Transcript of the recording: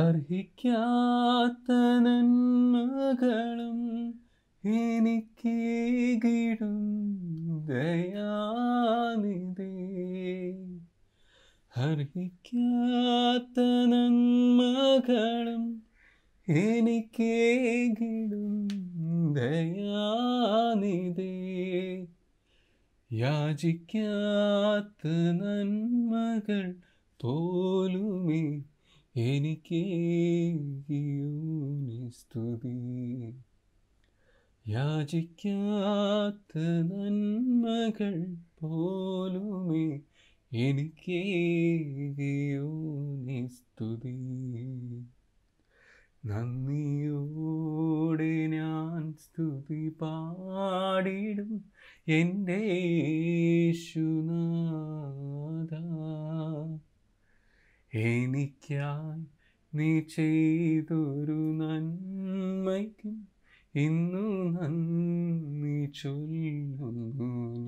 അർഹിക്കാത്ത നന്മകളും എനിക്ക് ദയാനിതേ അർഹിക്കാത്ത നന്മകളും എനിക്ക് ദയാനിതേ യാചിക്കാത്ത നന്മകൾ തോലും എനിക്ക് സ്തുതി യാചിക്കാത്ത നന്മകൾ പോലുമേ എനിക്ക് സ്തുതി നന്ദിയോടെ ഞാൻ സ്തുതി പാടിടും എൻ്റെ ശുനാ എനിക്കായി നീ ചെയ്തൊരു നന്മയ്ക്കും ഇന്നു നന്ദി ചൊല്ലുന്നു